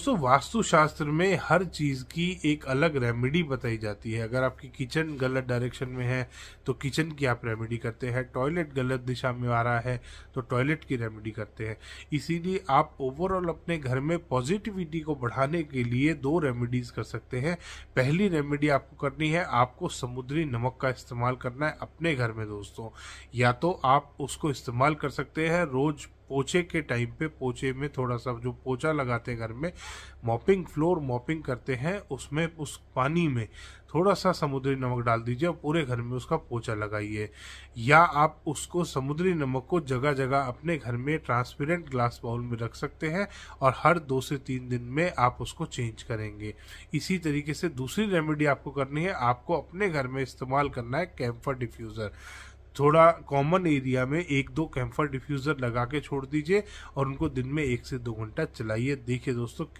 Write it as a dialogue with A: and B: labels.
A: सो वास्तुशास्त्र में हर चीज़ की एक अलग रेमेडी बताई जाती है अगर आपकी किचन गलत डायरेक्शन में है तो किचन की आप रेमेडी करते हैं टॉयलेट गलत दिशा में आ रहा है तो टॉयलेट की रेमेडी करते हैं इसीलिए आप ओवरऑल अपने घर में पॉजिटिविटी को बढ़ाने के लिए दो रेमेडीज़ कर सकते हैं पहली रेमेडी आपको करनी है आपको समुद्री नमक का इस्तेमाल करना है अपने घर में दोस्तों या तो आप उसको इस्तेमाल कर सकते हैं रोज़ पोछे के टाइम पे पोछे में थोड़ा सा जो पोछा लगाते हैं घर में मॉपिंग फ्लोर मॉपिंग करते हैं उसमें उस पानी में थोड़ा सा समुद्री नमक डाल दीजिए और पूरे घर में उसका पोछा लगाइए या आप उसको समुद्री नमक को जगह जगह अपने घर में ट्रांसपेरेंट ग्लास बाउल में रख सकते हैं और हर दो से तीन दिन में आप उसको चेंज करेंगे इसी तरीके से दूसरी रेमेडी आपको करनी है आपको अपने घर में इस्तेमाल करना है कैम्फर डिफ्यूज़र थोड़ा कॉमन एरिया में एक दो कैम्फर डिफ्यूज़र लगा के छोड़ दीजिए और उनको दिन में एक से दो घंटा चलाइए देखिए दोस्तों